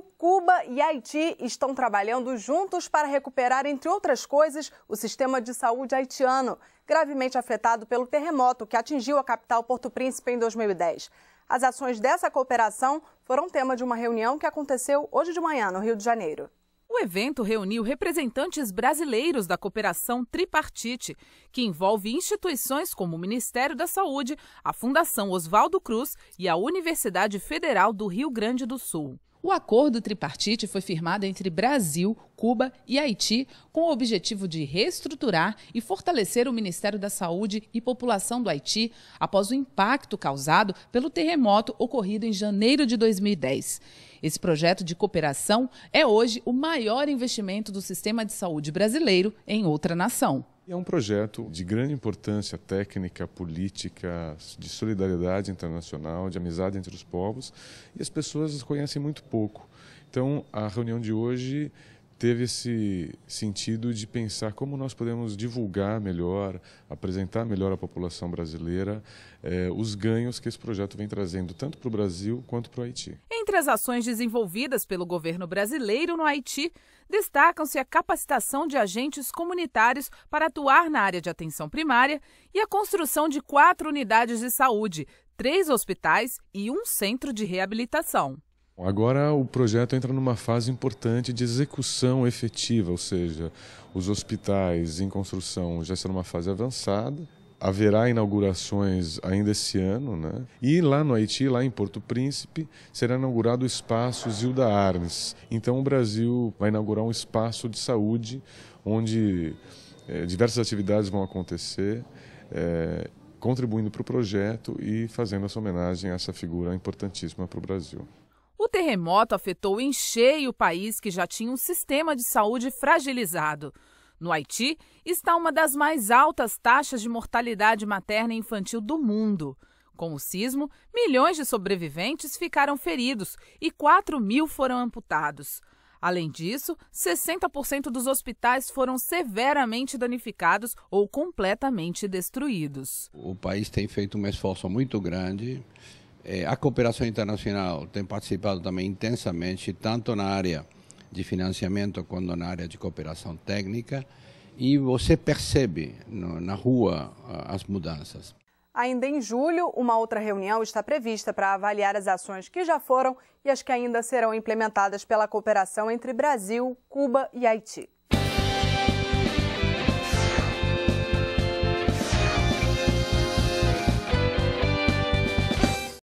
Brasil, Cuba e Haiti estão trabalhando juntos para recuperar, entre outras coisas, o sistema de saúde haitiano, gravemente afetado pelo terremoto que atingiu a capital Porto Príncipe em 2010. As ações dessa cooperação foram tema de uma reunião que aconteceu hoje de manhã no Rio de Janeiro. O evento reuniu representantes brasileiros da cooperação tripartite, que envolve instituições como o Ministério da Saúde, a Fundação Oswaldo Cruz e a Universidade Federal do Rio Grande do Sul. O acordo tripartite foi firmado entre Brasil, Cuba e Haiti com o objetivo de reestruturar e fortalecer o Ministério da Saúde e População do Haiti após o impacto causado pelo terremoto ocorrido em janeiro de 2010. Esse projeto de cooperação é hoje o maior investimento do sistema de saúde brasileiro em outra nação. É um projeto de grande importância técnica, política, de solidariedade internacional, de amizade entre os povos, e as pessoas conhecem muito pouco. Então, a reunião de hoje teve esse sentido de pensar como nós podemos divulgar melhor, apresentar melhor à população brasileira eh, os ganhos que esse projeto vem trazendo, tanto para o Brasil quanto para o Haiti. Entre as ações desenvolvidas pelo governo brasileiro no Haiti, destacam-se a capacitação de agentes comunitários para atuar na área de atenção primária e a construção de quatro unidades de saúde, três hospitais e um centro de reabilitação. Agora o projeto entra numa fase importante de execução efetiva, ou seja, os hospitais em construção já estão numa fase avançada, haverá inaugurações ainda esse ano, né? E lá no Haiti, lá em Porto Príncipe, será inaugurado o espaço Zilda Arnes. Então o Brasil vai inaugurar um espaço de saúde onde é, diversas atividades vão acontecer. É, contribuindo para o projeto e fazendo essa homenagem a essa figura importantíssima para o Brasil. O terremoto afetou em cheio o país que já tinha um sistema de saúde fragilizado. No Haiti, está uma das mais altas taxas de mortalidade materna e infantil do mundo. Com o sismo, milhões de sobreviventes ficaram feridos e 4 mil foram amputados. Além disso, 60% dos hospitais foram severamente danificados ou completamente destruídos. O país tem feito um esforço muito grande. É, a cooperação internacional tem participado também intensamente, tanto na área de financiamento quando na área de cooperação técnica e você percebe no, na rua ah, as mudanças. Ainda em julho, uma outra reunião está prevista para avaliar as ações que já foram e as que ainda serão implementadas pela cooperação entre Brasil, Cuba e Haiti.